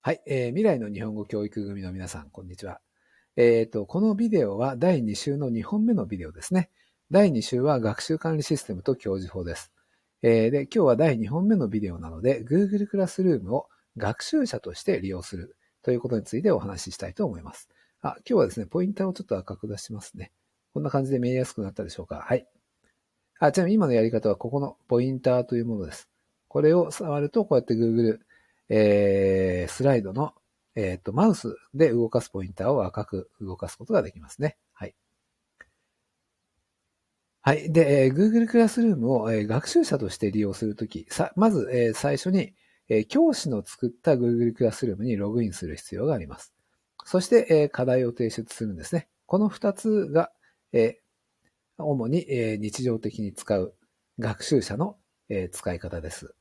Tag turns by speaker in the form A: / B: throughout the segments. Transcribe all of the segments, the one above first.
A: はい、えー、未来の日本語教育組の皆さん、こんにちは。えっ、ー、と、このビデオは第2週の2本目のビデオですね。第2週は学習管理システムと教授法です。えー、で、今日は第2本目のビデオなので、Google クラスルームを学習者として利用するということについてお話ししたいと思います。あ、今日はですね、ポインターをちょっと赤く出しますね。こんな感じで見えやすくなったでしょうか。はい。あ、ちなみに今のやり方はここのポインターというものです。これを触ると、こうやって Google えー、スライドの、えっ、ー、と、マウスで動かすポインターを赤く動かすことができますね。はい。はい。で、えー、Google Classroom を、えー、学習者として利用するとき、さ、まず、えー、最初に、えー、教師の作った Google Classroom にログインする必要があります。そして、えー、課題を提出するんですね。この二つが、えー、主に、えー、日常的に使う学習者の、えー、使い方です。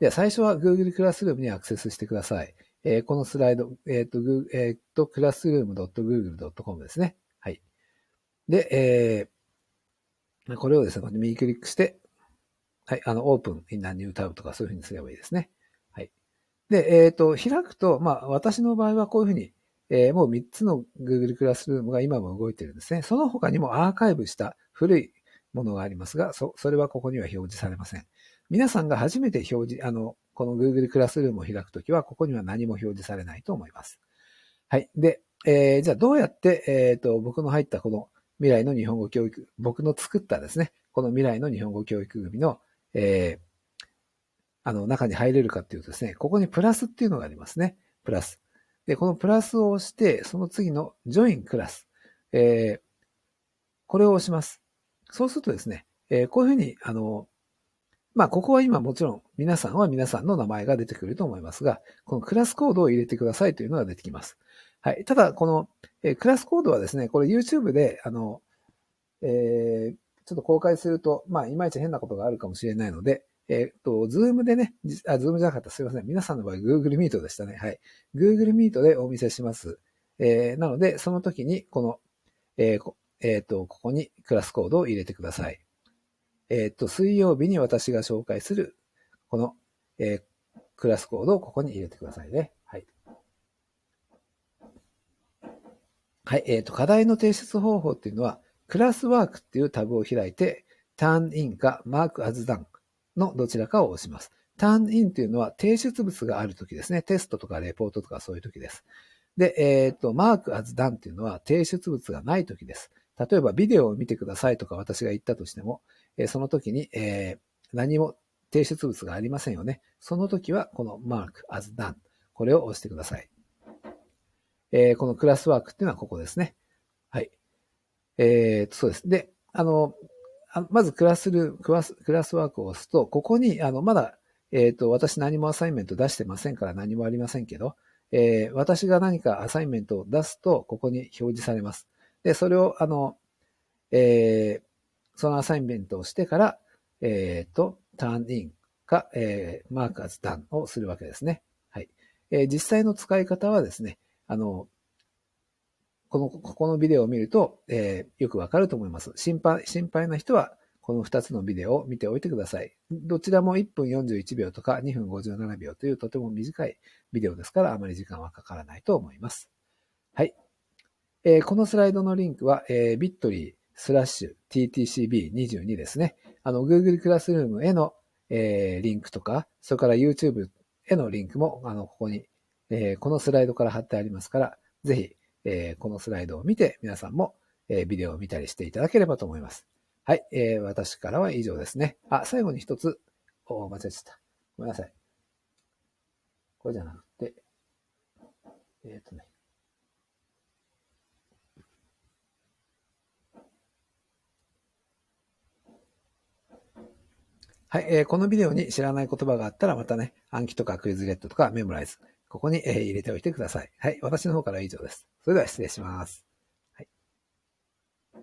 A: で最初は Google Classroom にアクセスしてください。えー、このスライド、えっ、ー、と、えっ、ー、と、classroom.google.com ですね。はい。で、えー、これをですね、右クリックして、はい、あの、オープン、in a new tab とかそういうふうにすればいいですね。はい。で、えっ、ー、と、開くと、まあ、私の場合はこういうふうに、えー、もう3つの Google クラスルームが今も動いてるんですね。その他にもアーカイブした古いものがありますが、そ、それはここには表示されません。皆さんが初めて表示、あの、この Google クラスルームを開くときは、ここには何も表示されないと思います。はい。で、えー、じゃあどうやって、えっ、ー、と、僕の入ったこの未来の日本語教育、僕の作ったですね、この未来の日本語教育組の、えー、あの、中に入れるかっていうとですね、ここにプラスっていうのがありますね。プラス。で、このプラスを押して、その次の join クラス。えー、これを押します。そうするとですね、えー、こういうふうに、あの、まあ、ここは今もちろん皆さんは皆さんの名前が出てくると思いますが、このクラスコードを入れてくださいというのが出てきます。はい。ただ、この、えクラスコードはですね、これ YouTube で、あの、えー、ちょっと公開すると、まあ、いまいち変なことがあるかもしれないので、えっ、と、ズームでね、あ、ズームじゃなかった、すいません。皆さんの場合、Google Meet でしたね。はい。Google Meet でお見せします。えー、なので、その時に、この、えー、えっ、と、ここにクラスコードを入れてください。えー、っと、水曜日に私が紹介する、この、えー、クラスコードをここに入れてくださいね。はい。はい、えー、っと、課題の提出方法っていうのは、クラスワークっていうタブを開いて、ターンインかマークアズダンのどちらかを押します。ターンインっていうのは提出物があるときですね。テストとかレポートとかそういうときです。で、えっ、ー、と、マークアズダンっていうのは提出物がないときです。例えばビデオを見てくださいとか私が言ったとしても、えその時に、え何も提出物がありませんよね。その時はこの Mark as Done。これを押してください。えこのクラスワークっていうのはここですね。はい。えー、そうです。で、あの、まずクラスルクラス、クラスワークを押すと、ここに、あの、まだ、えっ、ー、と、私何もアサインメント出してませんから何もありませんけど、えー、私が何かアサインメントを出すと、ここに表示されます。で、それを、あの、えー、そのアサインメントをしてから、えっ、ー、と、ターンインか、えー、マークアズターンをするわけですね。はい。えー、実際の使い方はですね、あの、この、ここのビデオを見ると、えー、よくわかると思います。心配、心配な人は、この2つのビデオを見ておいてください。どちらも1分41秒とか2分57秒というとても短いビデオですから、あまり時間はかからないと思います。はい。えー、このスライドのリンクは、えー、ビットリースラッシュ ttcb22 ですね。あの、Google クラスルームへの、えー、リンクとか、それから YouTube へのリンクも、あの、ここに、えー、このスライドから貼ってありますから、ぜひ、えー、このスライドを見て、皆さんも、えー、ビデオを見たりしていただければと思います。はい、えー、私からは以上ですね。あ、最後に一つ、お、間違えちゃった。ごめんなさい。これじゃなくて、えっ、ー、とね、はい、えー、このビデオに知らない言葉があったらまたね、暗記とかクイズゲットとかメモライズ、ここに、えー、入れておいてください。はい、私の方からは以上です。それでは失礼します。